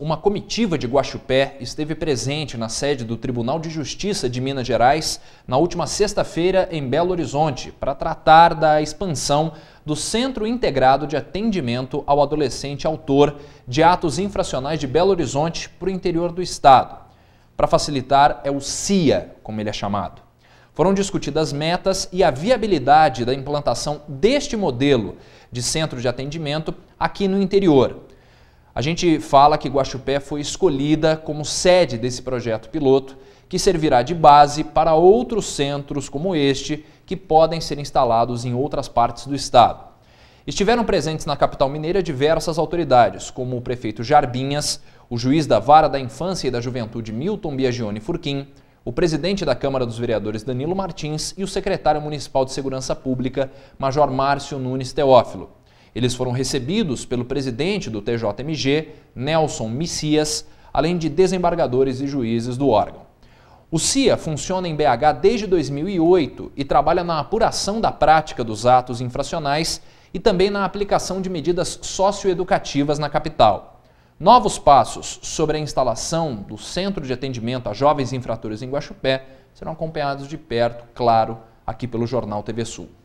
uma comitiva de Guaxupé esteve presente na sede do Tribunal de Justiça de Minas Gerais na última sexta-feira em Belo Horizonte para tratar da expansão do Centro Integrado de Atendimento ao Adolescente Autor de Atos Infracionais de Belo Horizonte para o interior do estado. Para facilitar, é o CIA, como ele é chamado. Foram discutidas metas e a viabilidade da implantação deste modelo de centro de atendimento aqui no interior. A gente fala que Guaxupé foi escolhida como sede desse projeto piloto, que servirá de base para outros centros como este, que podem ser instalados em outras partes do estado. Estiveram presentes na capital mineira diversas autoridades, como o prefeito Jarbinhas, o juiz da Vara da Infância e da Juventude Milton Biagione Furquim, o presidente da Câmara dos Vereadores Danilo Martins e o secretário municipal de Segurança Pública, Major Márcio Nunes Teófilo. Eles foram recebidos pelo presidente do TJMG, Nelson Messias, além de desembargadores e juízes do órgão. O CIA funciona em BH desde 2008 e trabalha na apuração da prática dos atos infracionais e também na aplicação de medidas socioeducativas na capital. Novos passos sobre a instalação do Centro de Atendimento a Jovens Infratores em Guaxupé serão acompanhados de perto, claro, aqui pelo Jornal TV Sul.